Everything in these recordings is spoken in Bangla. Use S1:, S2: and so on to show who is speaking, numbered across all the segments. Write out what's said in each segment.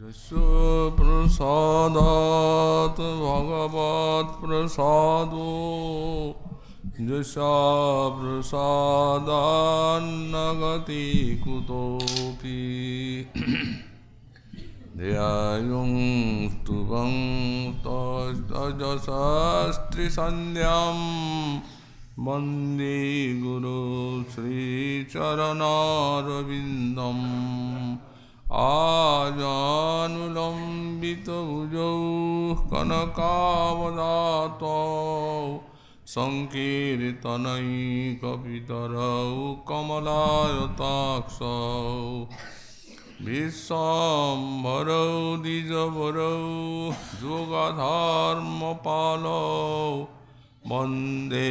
S1: प्रसादात् भगवत् प्रसादो दृशा प्रसादान्नगति कुतोऽपि ध्यायुं स्तुवं तजसस्त्रिसन्ध्यां वन्दे गुरु श्रीचरणारविन्दम् आजानुलम्बितभुजौ कनकावदातौ सङ्कीर्तनैकपितरौ कमलायताक्षौ विश्वाम्भरौ वंदे जगत वन्दे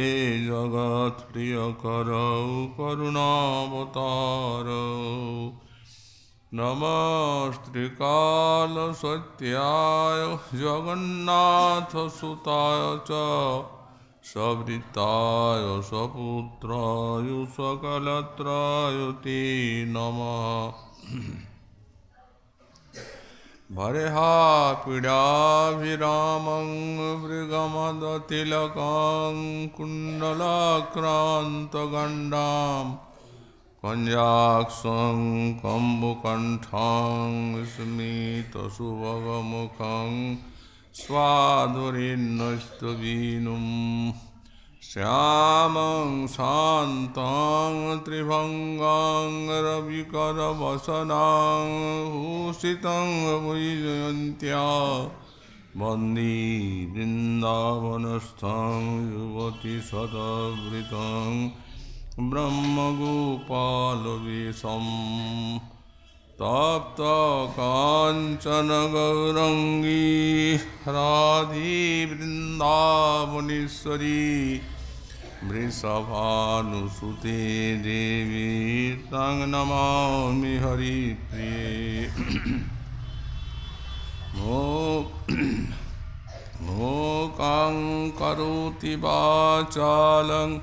S1: जगत्प्रियकरौ करुणावतारौ नमस्त्रिकालसत्याय जगन्नाथसुताय च सवृताय सपुत्राय सकलत्राय नम भरेहा पीडाभिरामं मृगमदतिलकं कुण्डलाक्रान्तगण्डाम् कञ्जाक्षं कम्बुकण्ठं स्मितसुभगमुखं स्वाधुरिन्नस्त्ववीनुं श्यामं शान्तां त्रिभङ्गां रविकरवसनां भूषितं वैजयन्त्या वन्दी वृन्दावनस्थं ब्रह्मगोपालवेशम् तप्तकाञ्चनगौरङ्गी राधे वृन्दावनेश्वरी वृषभानुसुते देवी तंग नमामि हरिप्रिये भोकां करोति वाचालम्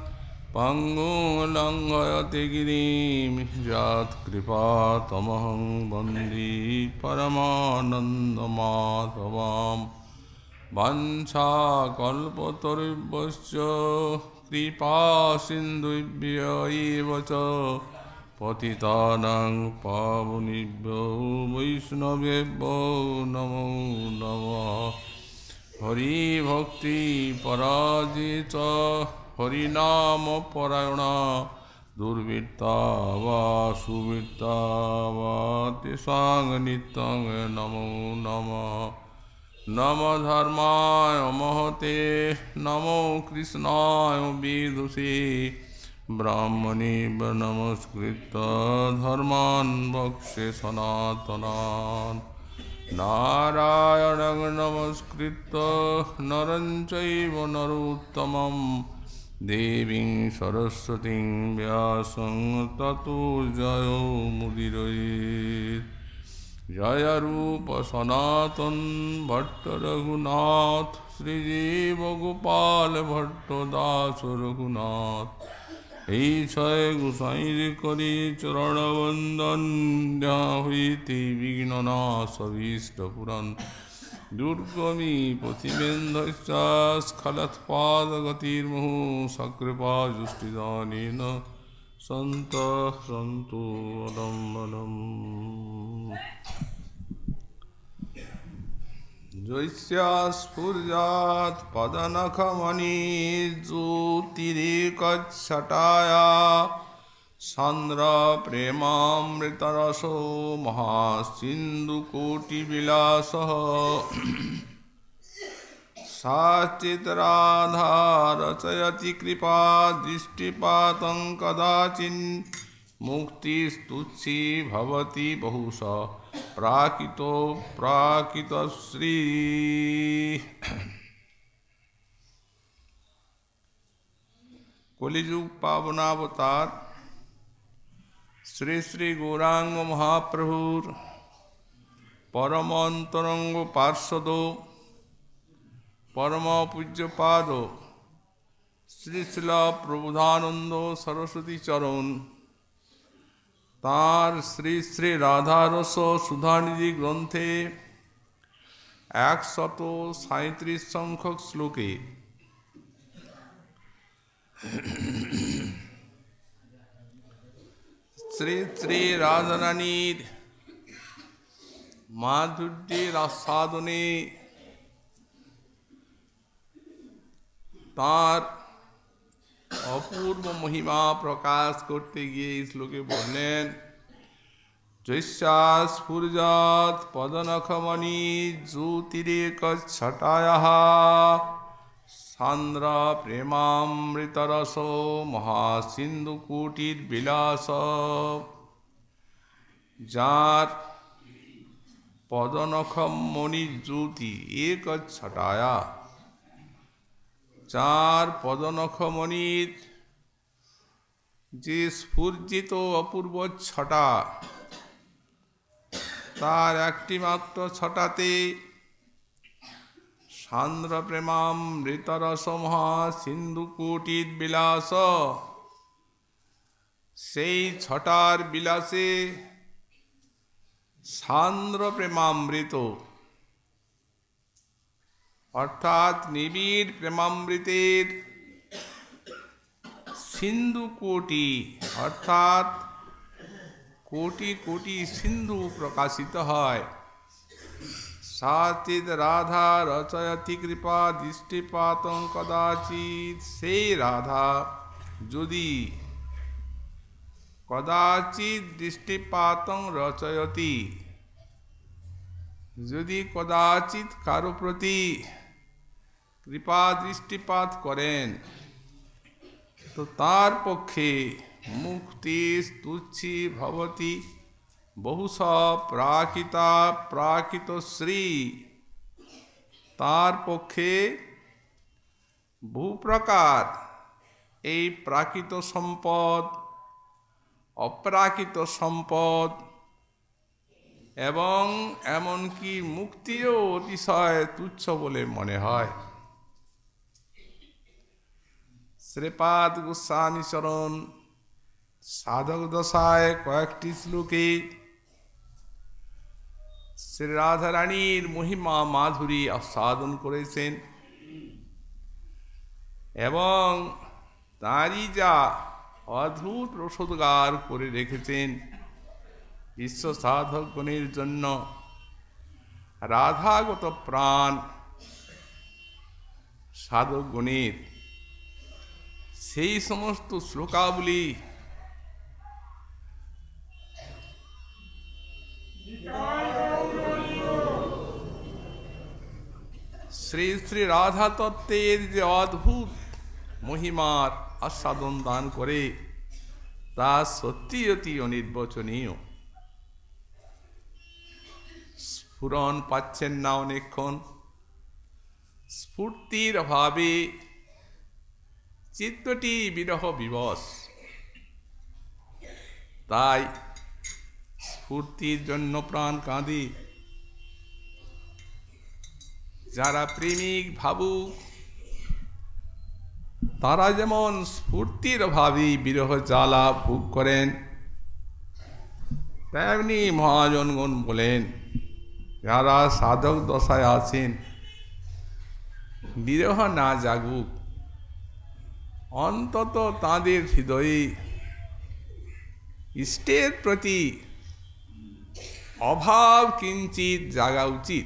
S1: पङ्गुलङ्गयति गिरिं यत्कृपातमहं वन्दे परमानन्दमाधवां वंशाकल्पतरुभ्यश्च कृपासिन्धुभ्य एव च पतितानां पावुनिभ्यो वैष्णवेभ्यो नमो नमः हरिभक्तिपराजित हरिनाम পরায়ণা दुर्वृत्ता वा सुवृत्ता वा नमो नम नम धर्माय महते नमो कृष्णाय विदुषे ब्राह्मणे नमस्कृत धर्मान् वक्षे सनातनान् नारायणं नमस्कृत नरं चैव देवी सरस्वती व्यास ततो जयो रघुनाथ जयरूपसनातन् भट्टरघुनाथ श्रीजीवगोपालभट्टदासरघुनाथ এই ছয় গোসাইর করি চরণবন্দন হইতে বিঘ্ননা সবিষ্ট পুরাণ दुर्गमी पथिमेन्द्रश्च स्खलत्पादगतिर्मुहुः सकृपाजुष्टिदानेन सन्तः सन्तु अलम्बलम् जैस्यास्फुर्यात् पदनखमणिज्योतिरेकच्छटाया चंद्र महासिन्धुकोटिविलासः साश्चितराधा रचयति कृपा दृष्टिपातं कदाचिन् मुक्तिस्तुत्सी भवति बहुश प्राकितो प्राकितश्री कलिजुग पावनावतार শ্রী শ্রী গৌরাঙ্গ মহাপ্রভুর পরম অন্তরঙ্গ পার্শ্বদ পরম পূজ্যপাদ শ্রীশিল প্রবুধানন্দ সরস্বতী চরণ তাঁর শ্রী শ্রী রাধারস সুধানিধি গ্রন্থে একশত সাঁত্রিশ সংখ্যক শ্লোকে श्री श्री राजनानीर माधुर्य রাসাদনে তার অপূর্ব মহিমা প্রকাশ করতে গিয়ে এই শ্লোকে বললেন জৈশ্বাস্ফুরজাত পদনখমণি জ্যোতিরেক ছটায়া সান্দ্র सान्द्रप्रेमामृतरस বিলাস যার পদনখম মণিজ্যোতি এক ছটায়া যার পদনখমণির যে স্ফূর্জিত অপূর্ব ছটা তার একটি মাত্র ছটাতে সান্দ্রপ্রেমামৃতরসমহ বিলাস সেই ছটার বিলাসে সান্দ্র প্রেমামৃত অর্থাৎ নিবিড় প্রেমামৃতের সিন্ধু কোটি অর্থাৎ কোটি কোটি সিন্ধু প্রকাশিত হয় साचिद राधा रचयति कृपा दृष्टिपात कदाचित से राधा যদি কদাচিৎ দৃষ্টিপাতং রচয়তি যদি কদাচিৎ কারো প্রতি কৃপা দৃষ্টিপাত করেন তো তার পক্ষে মুক্তি স্তুচ্ছি ভবতী বহুস প্রাকিতা প্রাকৃত শ্রী তার পক্ষে ভূপ্রকার এই প্রাকৃত সম্পদ অপ্রাকৃত সম্পদ এবং এমনকি মুক্তিও অতিশয় তুচ্ছ বলে মনে হয় শ্রেপাদ গোস্বামী চরণ সাধক দশায় কয়েকটি শ্লোকে শ্রী রাধারানীর মহিমা মাধুরী আস্বাদন করেছেন এবং তাঁরই যা অদ্ভুত রসদগার করে রেখেছেন বিশ্ব সাধকগণের জন্য রাধাগত প্রাণ সাধকগণের সেই সমস্ত শ্লোকাবলী Yeah. শ্রী শ্রী রাধা তত্ত্বের যে অদ্ভুত মহিমার আস্বাদন দান করে তা সত্যি অতি অনির্বচনীয় স্ফুরণ পাচ্ছেন না অনেকক্ষণ স্ফূর্তির অভাবে চিত্তটি বিরহ বিবশ তাই স্ফূর্তির জন্য প্রাণ কাঁদে যারা প্রেমিক ভাবুক তারা যেমন স্ফূর্তির অভাবেই বিরহ জ্বালা ভোগ করেন তেমনি মহাজনগণ বলেন যারা সাধক দশায় আছেন বিরহ না জাগুক অন্তত তাদের হৃদয়ে ইষ্টের প্রতি অভাব কিঞ্চিত জাগা উচিত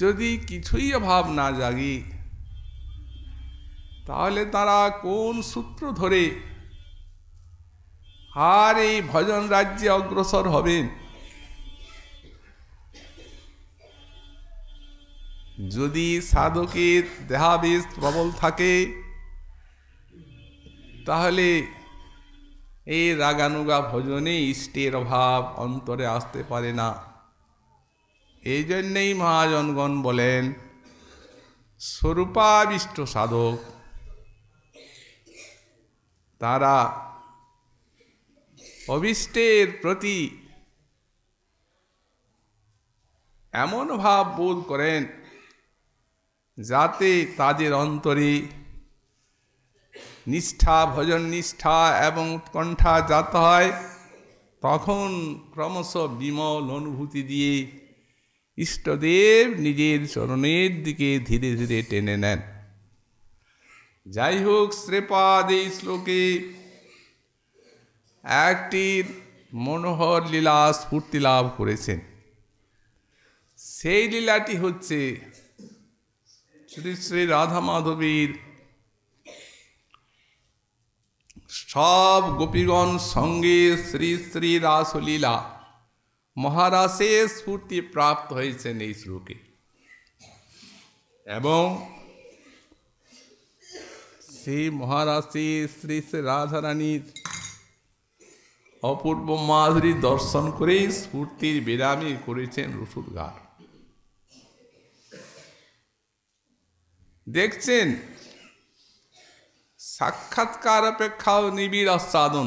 S1: যদি কিছুই অভাব না জাগি তাহলে তারা কোন সূত্র ধরে আর এই ভজন রাজ্যে অগ্রসর হবেন যদি সাধকের দেহাবেশ প্রবল থাকে তাহলে এই রাগানুগা ভজনে ইষ্টের অভাব অন্তরে আসতে পারে না এই জন্যেই মহাজনগণ বলেন স্বরূপাবিষ্ট সাধক তারা অবিষ্টের প্রতি এমন ভাব বোধ করেন যাতে তাদের অন্তরে নিষ্ঠা ভজন নিষ্ঠা এবং উৎকণ্ঠা যাত হয় তখন ক্রমশ বিমল অনুভূতি দিয়ে ইষ্টদেব নিজের চরণের দিকে ধীরে ধীরে টেনে নেন যাই হোক শ্রেপাদ এই শ্লোকে একটি মনোহর লীলা স্ফূর্তি লাভ করেছেন সেই লীলাটি হচ্ছে শ্রী শ্রী রাধা মাধবীর সব গোপীগণ সঙ্গে শ্রী শ্রী রাসলীলা মহারাসে স্ফূর্তি প্রাপ্ত হয়েছেন এই শ্লোকে এবং সেই মহারাশে শ্রী শ্রী রাধারানীর অপূর্ব মাধুরী দর্শন করেই স্ফূর্তির বিরামী করেছেন রসুদগার দেখছেন সাক্ষাৎকার অপেক্ষাও নিবিড় আস্বাদন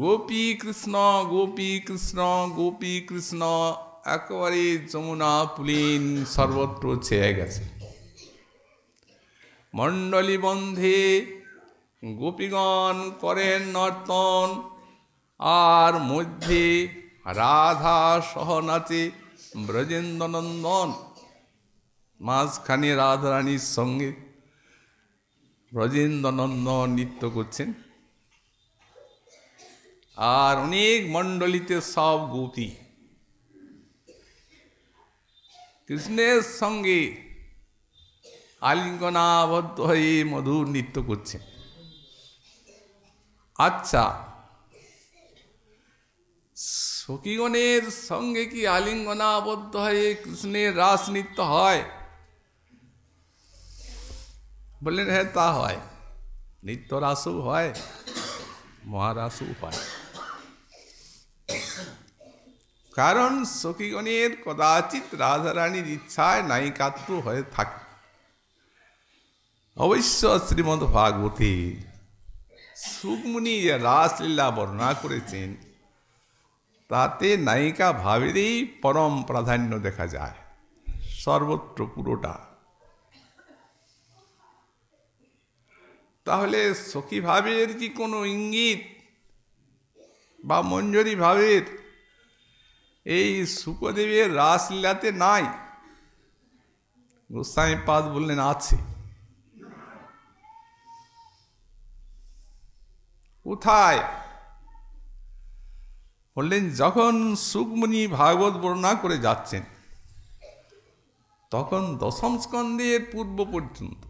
S1: গোপী কৃষ্ণ গোপী কৃষ্ণ গোপী কৃষ্ণ একেবারে যমুনা পুলিন সর্বত্র ছেয়ে গেছে মণ্ডলী বন্ধে গোপীগণ করেন নর্তন আর মধ্যে রাধা সহ নাচে ব্রজেন্দ্রনন্দন মাঝখানে রাধারানীর সঙ্গে ব্রজেন্দ্রনন্দন নৃত্য করছেন আর অনেক মণ্ডলিতে সব গোপী কৃষ্ণের সঙ্গে আলিঙ্গনাবদ্ধ হয়ে মধুর নৃত্য করছেন আচ্ছা সখীগণের সঙ্গে কি আলিঙ্গনাবদ্ধ হয়ে কৃষ্ণের রাস নৃত্য হয় বললেন হ্যাঁ তা হয় নিত্য রাসও হয় মহারাসও হয় কারণ সখীগণের কদাচিত রাধারানীর ইচ্ছায় নায়িকাত্ব হয়ে থাকে অবশ্য শ্রীমদ ভাগবতী সুকমুনি যে রাসলীলা বর্ণনা করেছেন তাতে নায়িকা ভাবেরই পরম প্রাধান্য দেখা যায় সর্বত্র পুরোটা তাহলে সখী ভাবের কি কোনো ইঙ্গিত বা মঞ্জরি ভাবের এই সুখদেবের রাসলীলাতে নাই গোস্বামী পাদ বললেন আছে কোথায় বললেন যখন সুকমণি ভাগবত বর্ণনা করে যাচ্ছেন তখন দশম স্কন্ধের পূর্ব পর্যন্ত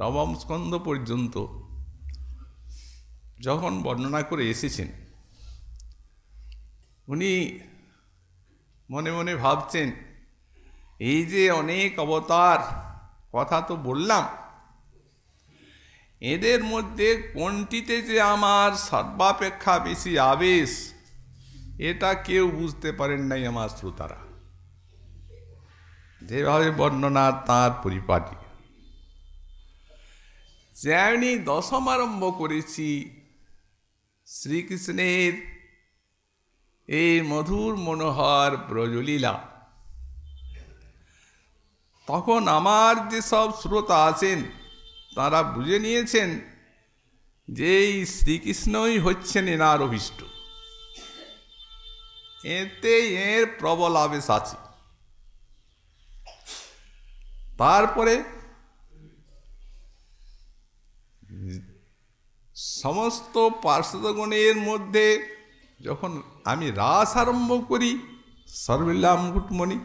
S1: নবম স্কন্ধ পর্যন্ত যখন বর্ণনা করে এসেছেন উনি মনে মনে ভাবছেন এই যে অনেক অবতার কথা তো বললাম এদের মধ্যে কোনটিতে যে আমার সর্বাপেক্ষা বেশি আবেশ এটা কেউ বুঝতে পারেন নাই আমার শ্রোতারা যেভাবে বর্ণনা তার পরিপাটি যেমনি দশম আরম্ভ করেছি শ্রীকৃষ্ণের এই মধুর মনোহর ব্রজলীলা তখন আমার যেসব শ্রোতা আছেন তারা বুঝে নিয়েছেন যে এই শ্রীকৃষ্ণই হচ্ছেন এনার অভিষ্ট এতে এর প্রবল আবেশ আছে তারপরে সমস্ত পার্শ্বগণের মধ্যে যখন আমি রাস আরম্ভ করি সর্বিল্লাম মুকুটমণি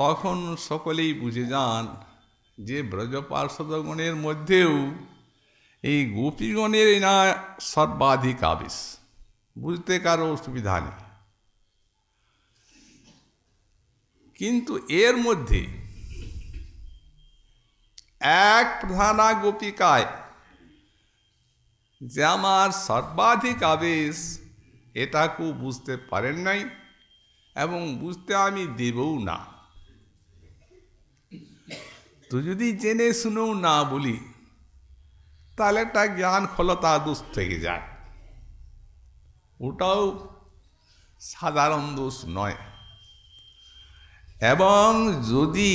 S1: তখন সকলেই বুঝে যান যে ব্রজ পার্শ্বদগণের মধ্যেও এই গোপীগণের না সর্বাধিক আবেশ বুঝতে কারো অসুবিধা নেই কিন্তু এর মধ্যে এক প্রধানা গোপিকায় যে আমার সর্বাধিক আবেশ এটাকেও বুঝতে পারেন নাই এবং বুঝতে আমি দেবও না তো যদি জেনে শুনেও না বলি তাহলে একটা জ্ঞান খলতা দোষ থেকে যায় ওটাও সাধারণ দোষ নয় এবং যদি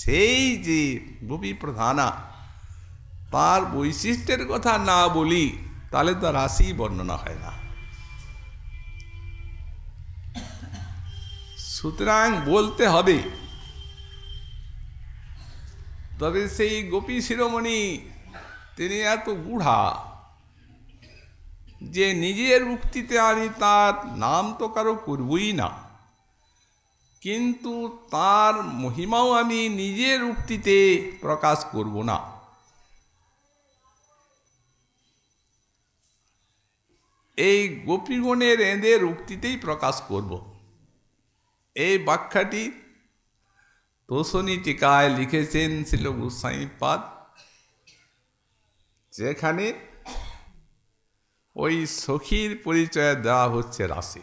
S1: সেই যে ভূমি প্রধানা তার বৈশিষ্ট্যের কথা না বলি তাহলে তো রাশি বর্ণনা হয় না সুতরাং বলতে হবে তবে সেই গোপী শিরোমণি তিনি এত বুড়া যে নিজের উক্তিতে আমি তার নাম তো কারো করবই না কিন্তু তার মহিমাও আমি নিজের উক্তিতে প্রকাশ করব না এই গোপীগণের এঁদের উক্তিতেই প্রকাশ করব এই ব্যাখ্যাটি তোষণী টিকায় লিখেছেন ছিল গোস্বাইপাদ যেখানে ওই সখীর পরিচয় দেওয়া হচ্ছে রাশি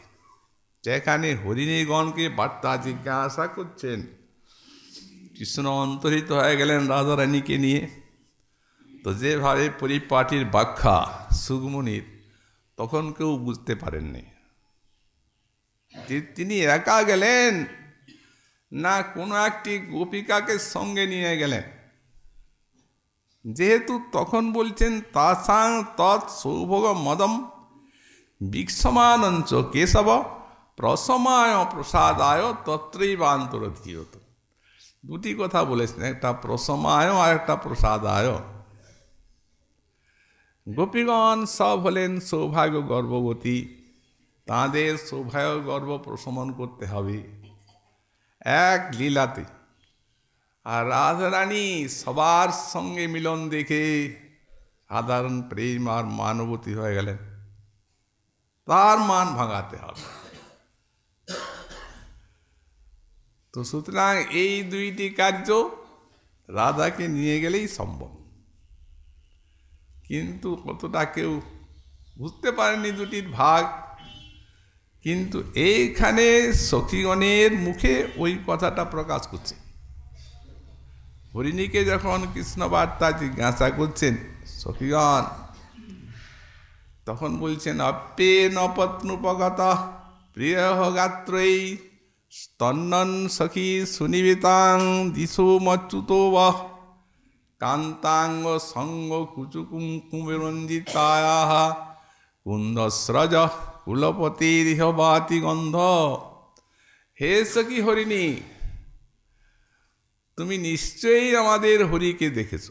S1: যেখানে হরিণীগণকে বার্তা জিজ্ঞাসা করছেন কৃষ্ণ অন্তরিত হয়ে গেলেন রাজা রানীকে নিয়ে তো যেভাবে পরিপাটির ব্যাখ্যা সুগমণির তখন কেউ বুঝতে পারেননি তিনি একা গেলেন না কোনো একটি গোপিকাকে সঙ্গে নিয়ে গেলেন যেহেতু তখন বলছেন তাসাং তৎ সৌভোগ মদম বিক্ষমানঞ্চ কেশব প্রসমায় প্রসাদায় তত্রই বান্তর দুটি কথা বলেছেন একটা প্রসময় আর একটা প্রসাদায় গোপীগণ সব হলেন সৌভাগ্য গর্ভবতী তাঁদের সৌভাগ্য গর্ব প্রশমন করতে হবে এক লীলাতে আর রাধারানী সবার সঙ্গে মিলন দেখে সাধারণ প্রেম আর মানবতী হয়ে গেলেন তার মান ভাঙাতে হবে তো সুতরাং এই দুইটি কার্য রাধাকে নিয়ে গেলেই সম্ভব কিন্তু কতটা কেউ বুঝতে পারেনি দুটির ভাগ কিন্তু এইখানে সখীগণের মুখে ওই কথাটা প্রকাশ করছে হরিণীকে যখন কৃষ্ণবার্তা জিজ্ঞাসা করছেন সখীগণ তখন বলছেন অপে নপত্নুপগত প্রিয় গাত্রই স্তন্নন সখী সুনিবেতাং দিশু মচ্যুত কান্তাঙ্গ সঙ্গ কুচুকুমকুমরঞ্জিতায়া কুন্দস্রজ কুলপতি বাতি গন্ধ হে সখী হরিণী তুমি নিশ্চয়ই আমাদের হরিকে দেখেছ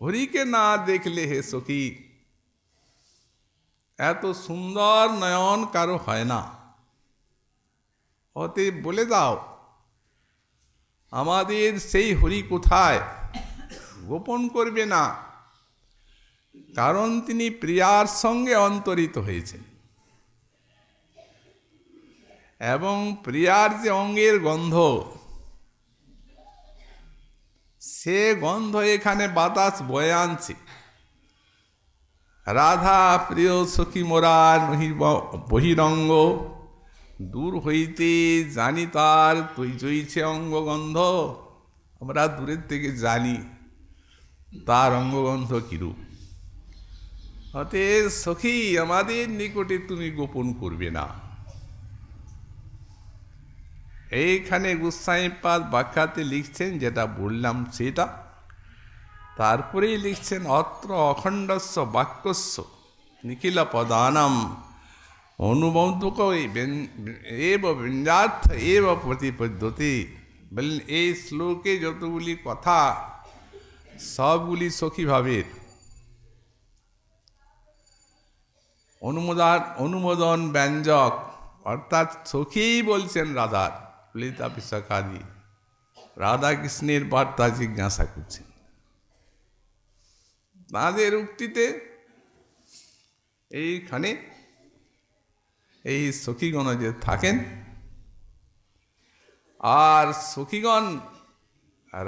S1: হরিকে না দেখলে হে সখী এত সুন্দর নয়ন কারো হয় না অতএব বলে দাও আমাদের সেই হরি কোথায় গোপন করবে না কারণ তিনি প্রিয়ার সঙ্গে অন্তরিত হয়েছেন এবং প্রিয়ার যে অঙ্গের গন্ধ সে গন্ধ এখানে বাতাস বয়ে আনছে রাধা প্রিয় সখী মোরা বহিরঙ্গ দূর হইতে জানি তার তুই চইছে অঙ্গগন্ধ আমরা দূরের থেকে জানি তার অঙ্গগন্ধ কিরূপ হতে সখী আমাদের নিকটে তুমি গোপন করবে না এইখানে গুসাইপাদ বাক্যাতে লিখছেন যেটা বললাম সেটা তারপরেই লিখছেন অত্র অখণ্ডস্য বাক্যস্য নিখিল পদানম অনুবন্ধক এব বৃন্দার্থ এব প্রতিপদ্ধতি বললেন এই শ্লোকে যতগুলি কথা সবগুলি সখীভাবের অনুমোদন অনুমোদন ব্যঞ্জক অর্থাৎ সখীই বলছেন রাধার ললিতা বিশাখাদি রাধাকৃষ্ণের বার্তা জিজ্ঞাসা করছেন তাঁদের উক্তিতে এইখানে এই সখীগণ যে থাকেন আর সখীগণ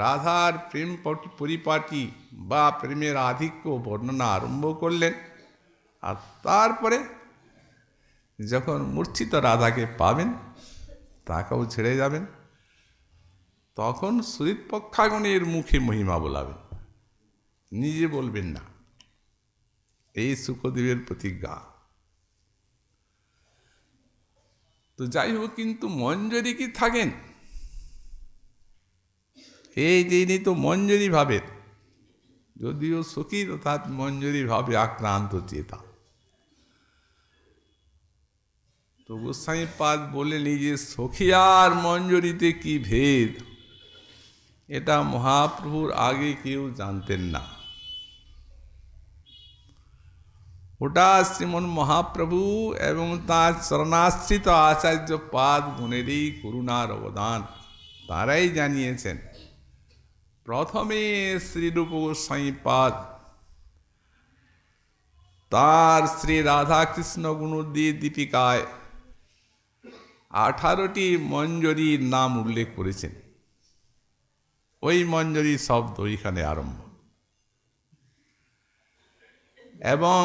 S1: রাধার প্রেম পরিপাটি বা প্রেমের আধিক্য বর্ণনা আরম্ভ করলেন আর তারপরে যখন মূর্ছিত রাধাকে পাবেন তাকেও ছেড়ে যাবেন তখন সুরিত পক্ষাগণের মুখে মহিমা বলাবেন নিজে বলবেন না এই সুখদেবের প্রতিজ্ঞা তো যাই হোক কিন্তু যদি কি থাকেন এই তিনি তো যদি ভাবেন যদিও সুখী তথা যদি ভাবে আক্রান্ত চেতা তো গোস্বামী পাদ বলেন যে সখী আর মঞ্জুরিতে কি ভেদ এটা মহাপ্রভুর আগে কেউ জানতেন না ওটা শ্রীমন মহাপ্রভু এবং তাঁর চরণাশ্রিত আচার্য পাদ গুণেরই করুণার অবদান তারাই জানিয়েছেন প্রথমে শ্রীরূপ গোস্বাই পাদ তার শ্রী রাধাকৃষ্ণ গুণুদ্দি দীপিকায় আঠারোটি মঞ্জরির নাম উল্লেখ করেছেন ওই মঞ্জরি শব্দ ওইখানে আরম্ভ এবং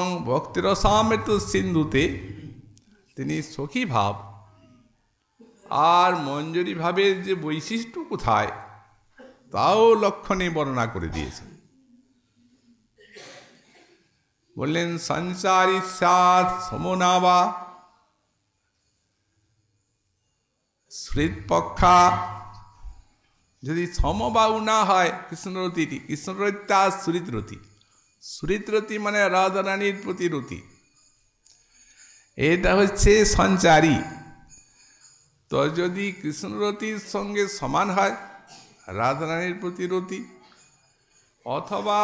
S1: সামৃত সিন্ধুতে তিনি সখী ভাব আর মঞ্জুরি ভাবের যে বৈশিষ্ট্য কোথায় তাও লক্ষণে বর্ণনা করে দিয়েছেন বললেন সঞ্চারী সাত সমনাবা শ্রীতপক্ষা যদি সমবাউ না হয় কৃষ্ণরতিটি কৃষ্ণরতি তার শ্রুতরতি সুরিতরতি মানে রাধারানীর প্রতিরতি এটা হচ্ছে সঞ্চারী তো যদি কৃষ্ণরতির সঙ্গে সমান হয় রাধারানীর প্রতিরতি অথবা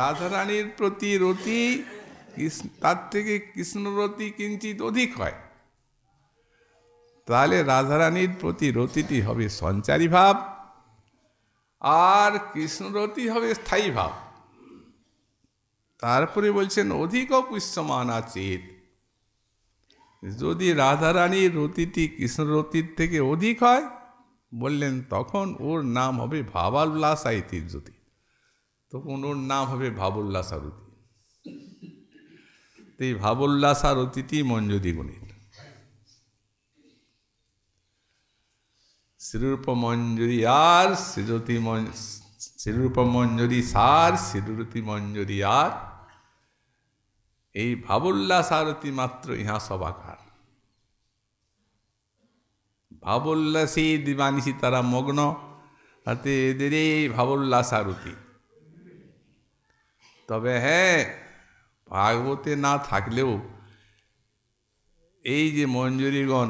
S1: রাধারানীর প্রতিরতি তার থেকে কৃষ্ণরতি কিঞ্চিত অধিক হয় তাহলে রাধারানীর প্রতি রতিটি হবে সঞ্চারী ভাব আর কৃষ্ণরতি হবে স্থায়ী ভাব তারপরে বলছেন অধিক পুষ্যমান চেত যদি রাধারানীর রতিটি রতির থেকে অধিক হয় বললেন তখন ওর নাম হবে ভাবাল্লাসা ইতির্যতি তখন ওর নাম হবে ভাবোল্লাসা রতি তো এই ভাবোল্লাসা রতিটি শ্রীরূপ মঞ্জুরি আর শ্রীরতি মঞ্জ শ্রীরূপ মঞ্জুরি সার শ্রীরতি মঞ্জুরি আর এই ভাবোল্লাস আরতি মাত্র ইহা সবাকার ভাবোল্লাসে দিবানিসী তারা মগ্ন তাতে এদের এই ভাবোল্লাস আরতি তবে হ্যাঁ ভাগবতে না থাকলেও এই যে মঞ্জুরিগণ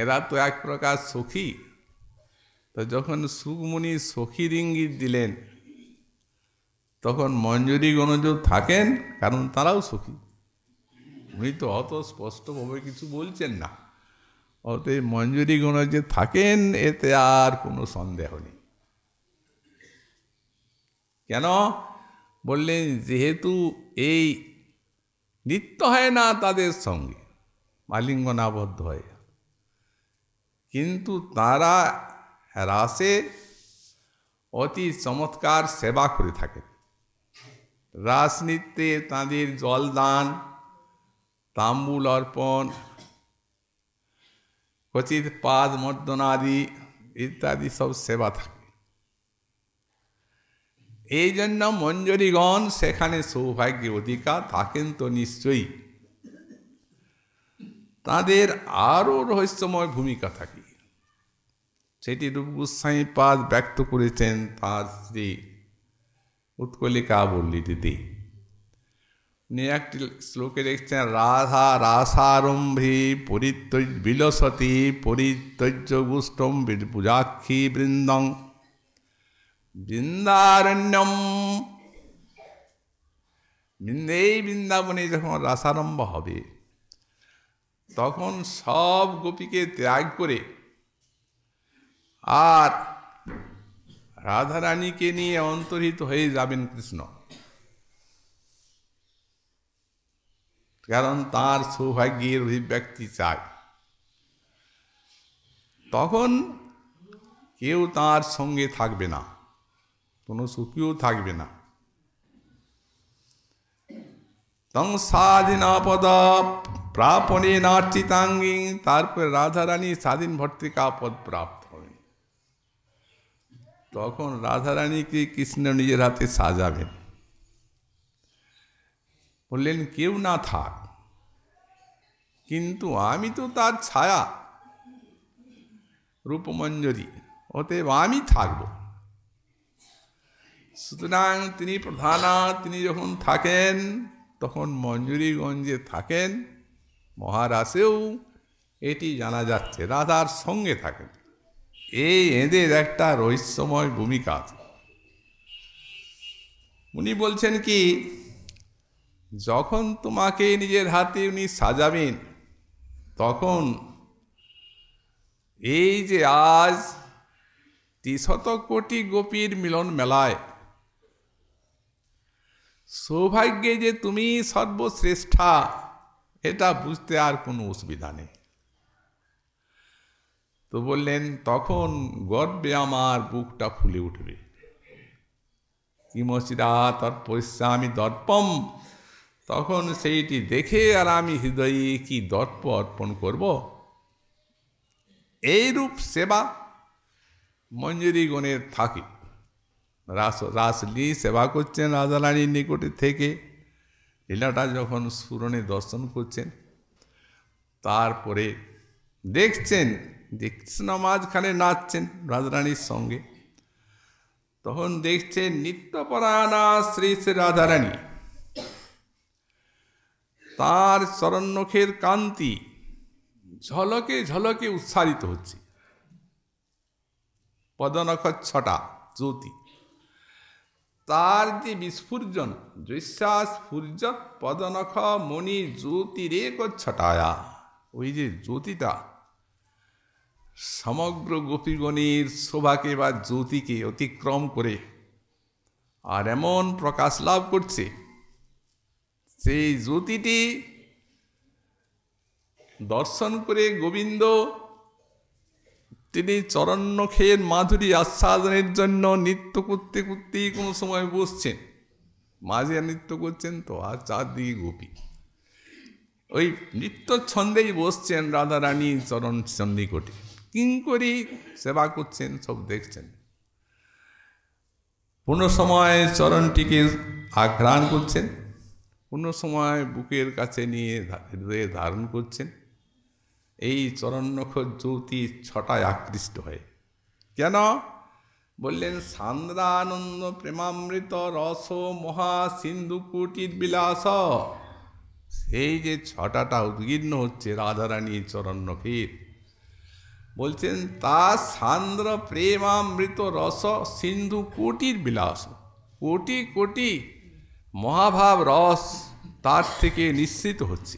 S1: এরা তো এক প্রকার সখী তো যখন সুখমণি সখীর ইঙ্গিত দিলেন তখন মঞ্জুরি গণজ থাকেন কারণ তারাও সুখী উনি তো অত স্পষ্টভাবে কিছু বলছেন না অতএব মঞ্জুরি গণজ থাকেন এতে আর কোনো সন্দেহ নেই কেন বললেন যেহেতু এই নিত্য হয় না তাদের সঙ্গে মালিঙ্গনাবদ্ধ হয় কিন্তু তারা রাসে অতি চমৎকার সেবা করে থাকেন রাজনীতিতে তাঁদের জলদান তাম্বুল অর্পণ কচিত পাদ মর্দনাদি ইত্যাদি সব সেবা থাকে এই জন্য মঞ্জুরিগণ সেখানে সৌভাগ্যের অধিকার থাকেন তো নিশ্চয়ই তাদের আরও রহস্যময় ভূমিকা থাকে সেটি রূপ গোস্বাই পাদ ব্যক্ত করেছেন তার শ্রী उसको বললি দিদি একটি শ্লোকে দেখছেন রাধা রাসারম্ভী পরিত্যজ বিলসতী পরিত্যজ্য গুষ্টম পূজাক্ষী বৃন্দং বৃন্দারণ্যম এই বৃন্দাবনে যখন রাসারম্ভ হবে তখন সব গোপীকে ত্যাগ করে আর রাধারানীকে নিয়ে অন্তরিত হয়ে যাবেন কৃষ্ণ কারণ তার সৌভাগ্যের অভিব্যক্তি চায় তখন কেউ তার সঙ্গে থাকবে না কোনো সুখীও থাকবে না তং স্বাধীনপদ প্রাপণে নার্চিতাঙ্গী তারপর রাধারানী স্বাধীন ভর্তিকা পদ প্রাপ্ত তখন রাধারানীকে কৃষ্ণ নিজের হাতে সাজাবেন বললেন কেউ না থাক কিন্তু আমি তো তার ছায়া রূপমঞ্জরী অতএব আমি থাকব সুতরাং তিনি প্রধানা তিনি যখন থাকেন তখন মঞ্জুরিগঞ্জে থাকেন মহারাসেও এটি জানা যাচ্ছে রাধার সঙ্গে থাকেন এই এদের একটা রহস্যময় ভূমিকা আছে উনি বলছেন কি যখন তোমাকে নিজের হাতে উনি সাজাবেন তখন এই যে আজ ত্রিশত কোটি গোপীর মিলন মেলায় সৌভাগ্যে যে তুমি সর্বশ্রেষ্ঠা এটা বুঝতে আর কোনো অসুবিধা নেই তো বললেন তখন গর্বে আমার বুকটা ফুলে উঠবে কিমসিরা আমি দর্পম তখন সেইটি দেখে আর আমি হৃদয়ে কি দর্প অর্পণ করব এইরূপ সেবা মঞ্জুরি গণের থাকে রাস রাসলি সেবা করছেন রাজারানীর নিকটে থেকে লীলাটা যখন সুরণে দর্শন করছেন তারপরে দেখছেন দেখছেন মাঝখানে নাচছেন রাধারানীর সঙ্গে তখন দেখছেন নিত্যপরায়ণা শ্রী শ্রী রাধারানী তার চরণ্যখের কান্তি ঝলকে ঝলকে উচ্চারিত হচ্ছে পদনখ ছটা জ্যোতি তার যে বিস্ফুর্জন দৃশ্যা স্ফুর্য পদনখ মণি জ্যোতিরেক ছটায়া ওই যে জ্যোতিটা সমগ্র গোপীগণের শোভাকে বা জ্যোতিকে অতিক্রম করে আর এমন প্রকাশ লাভ করছে সেই জ্যোতিটি দর্শন করে গোবিন্দ তিনি খেয়ে মাধুরী আস্বাদনের জন্য নৃত্য করতে করতেই কোনো সময় বসছেন মাঝে নৃত্য করছেন তো আর চারদিকে গোপী ওই নৃত্য ছন্দেই বসছেন রাধারানী চরণ চন্ডীকোটে কিঙ্করি সেবা করছেন সব দেখছেন পুনঃ সময় চরণটিকে আঘ্রাণ করছেন পুনঃ সময় বুকের কাছে নিয়ে হৃদয়ে ধারণ করছেন এই চরণনখ জ্যোতি ছটায় আকৃষ্ট হয় কেন বললেন সান্দ্রানন্দ প্রেমামৃত রস মহা সিন্ধু কুটির বিলাস সেই যে ছটাটা উদ্গীর্ণ হচ্ছে রাধারানী চরণ নখীর বলছেন তা সান্দ্র প্রেমামৃত রস সিন্ধু কোটির বিলাস কোটি কোটি মহাভাব রস তার থেকে নিশ্চিত হচ্ছে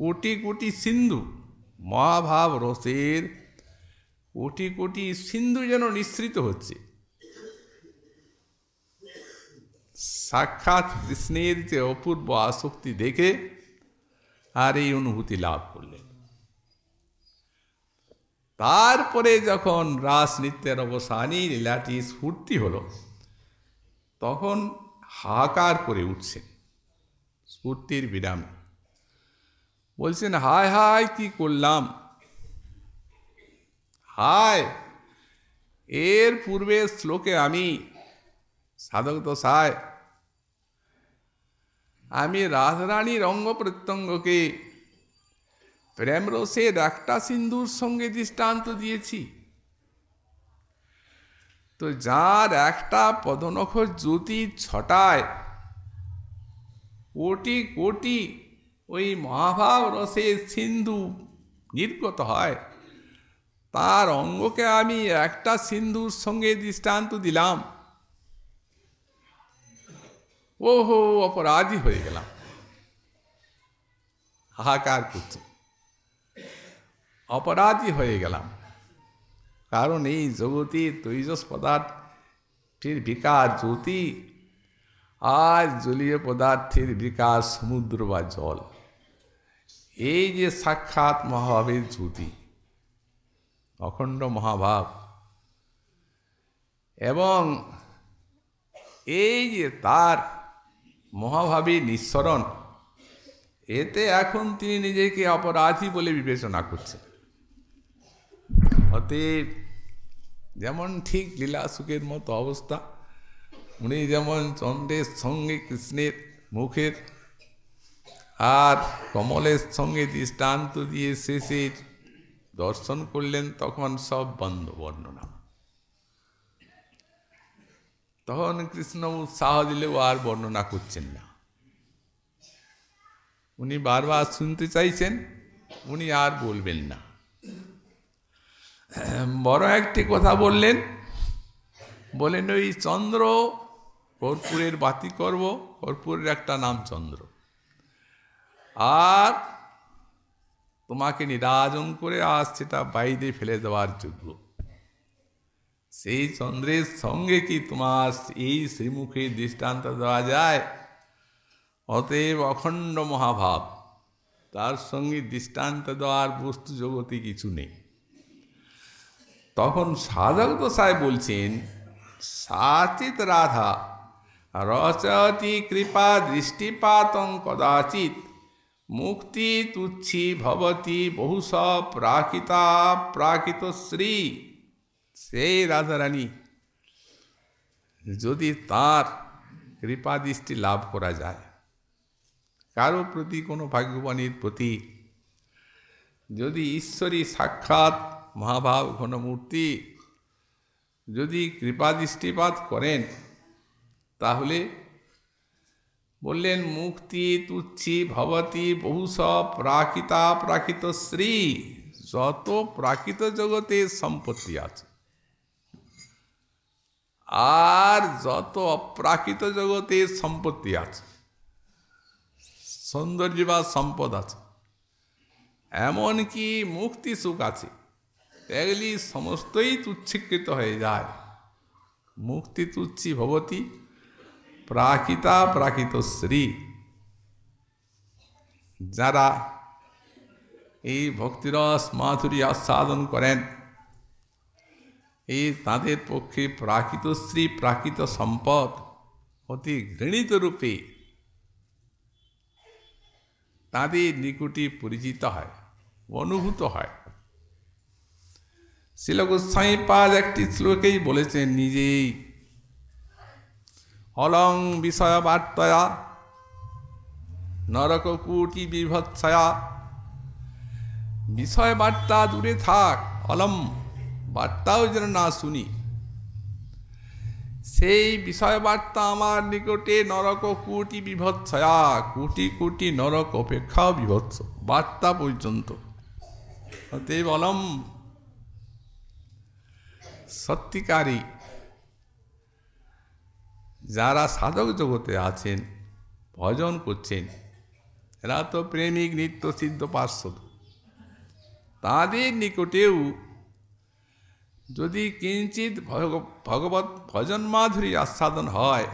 S1: কোটি কোটি সিন্ধু মহাভাব রসের কোটি কোটি সিন্ধু যেন নিঃসৃত হচ্ছে সাক্ষাৎ কৃষ্ণের যে অপূর্ব আসক্তি দেখে আর এই অনুভূতি লাভ করলেন তারপরে যখন রাস নৃত্যের অবসানে লীলাটি স্ফূর্তি হলো তখন হাহাকার করে উঠছেন স্ফূর্তির বিরাম বলছেন হায় হায় কি করলাম হায় এর পূর্বে শ্লোকে আমি সাধক দশায় আমি রাজরানীর অঙ্গ প্রত্যঙ্গকে প্রেমরসের একটা সিন্ধুর সঙ্গে দৃষ্টান্ত দিয়েছি তো যার একটা পদনখর জ্যোতি ছটায় কোটি কোটি ওই মহাভাব রসের সিন্ধু নির্গত হয় তার অঙ্গকে আমি একটা সিন্ধুর সঙ্গে দৃষ্টান্ত দিলাম ওহো অপরাধী হয়ে গেলাম হাহাকার করছে অপরাধী হয়ে গেলাম কারণ এই জগতে তৈজস পদার্থের বিকাশ জ্যোতি আর জলীয় পদার্থের বিকাশ সমুদ্র বা জল এই যে সাক্ষাৎ মহাভাবের জ্যোতি অখণ্ড মহাভাব এবং এই যে তার মহাভাবী নিঃসরণ এতে এখন তিনি নিজেকে অপরাধী বলে বিবেচনা করছেন হতের যেমন ঠিক সুখের মতো অবস্থা উনি যেমন চন্দ্রের সঙ্গে কৃষ্ণের মুখের আর কমলের সঙ্গে দৃষ্টান্ত দিয়ে শেষে দর্শন করলেন তখন সব বন্ধ বর্ণনা তখন কৃষ্ণ উৎসাহ দিলেও আর বর্ণনা করছেন না উনি বারবার শুনতে চাইছেন উনি আর বলবেন না বড় একটি কথা বললেন বলেন ওই চন্দ্র কর্পূরের বাতি করব কর্পূরের একটা নাম চন্দ্র আর তোমাকে নিরাজন করে আজ সেটা বাইরে ফেলে দেওয়ার যোগ্য সেই চন্দ্রের সঙ্গে কি তোমার এই শ্রীমুখে দৃষ্টান্ত দেওয়া যায় অতএব অখণ্ড মহাভাব তার সঙ্গে দৃষ্টান্ত দেওয়ার বস্তু জগতে কিছু নেই তখন সাধক সাহেব বলছেন সাচিত রাধা রচতি কৃপা দৃষ্টিপাতং কদাচিত মুক্তি তুচ্ছি ভবতি বহুস প্রাকৃতা প্রাকৃত শ্রী সেই রাধারানী যদি তার কৃপা দৃষ্টি লাভ করা যায় কারো প্রতি কোনো ভাগ্যবাণীর প্রতি যদি ঈশ্বরী সাক্ষাৎ মহাভাব ঘনমূর্তি যদি কৃপা দৃষ্টিপাত করেন তাহলে বললেন মুক্তি তুচ্ছি ভবতি বহুস প্রাকৃতা প্রাকৃত শ্রী যত প্রাকৃত জগতে সম্পত্তি আছে আর যত অপ্রাকৃত জগতে সম্পত্তি আছে সৌন্দর্য বা সম্পদ আছে এমনকি মুক্তি সুখ আছে এগুলি সমস্তই তুচ্ছিকৃত হয়ে যায় মুক্তি তুচ্ছি ভবতী প্রাকৃতা প্রাকৃত শ্রী যারা এই ভক্তিরস মাধুরী আস্বাদন করেন এই তাদের পক্ষে প্রাকৃত শ্রী প্রাকৃত সম্পদ অতি ঘৃণিত রূপে তাদের নিকুটি পরিচিত হয় অনুভূত হয় শিল গোস্বামী পাদ একটি শ্লোকেই বলেছেন নিজেই অলং বিষয় বার্তয়া কুটি বিভৎসয়া বিষয় বার্তা দূরে থাক অলম বার্তাও যেন না শুনি সেই বিষয় বার্তা আমার নিকটে নরক কুটি বিভৎসয়া কোটি কোটি নরক অপেক্ষাও বিভৎস বার্তা পর্যন্ত অতএব অলম সত্যিকারী যারা সাধক জগতে আছেন ভজন করছেন এরা তো প্রেমিক নিত্য সিদ্ধ পার্শ্ব তাদের নিকটেও যদি কিঞ্চিত ভগবত ভজন মাধুরী আস্বাদন হয়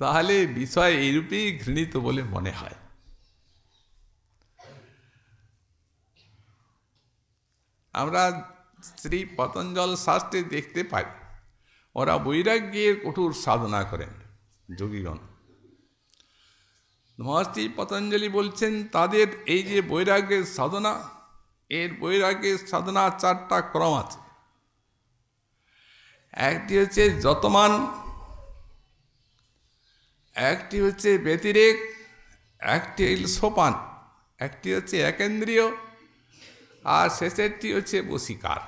S1: তাহলে বিষয় এইরূপেই ঘৃণিত বলে মনে হয় আমরা স্ত্রী পতঞ্জল শাস্ত্রে দেখতে পাই ওরা বৈরাগ্যের কঠোর সাধনা করেন যোগীগণ মহর্ষি পতঞ্জলি বলছেন তাদের এই যে বৈরাগ্যের সাধনা এর বৈরাগ্যের সাধনা চারটা ক্রম আছে একটি হচ্ছে যতমান একটি হচ্ছে ব্যতিরেক একটি সোপান একটি হচ্ছে একেন্দ্রীয় আর শেষেরটি হচ্ছে বসিকার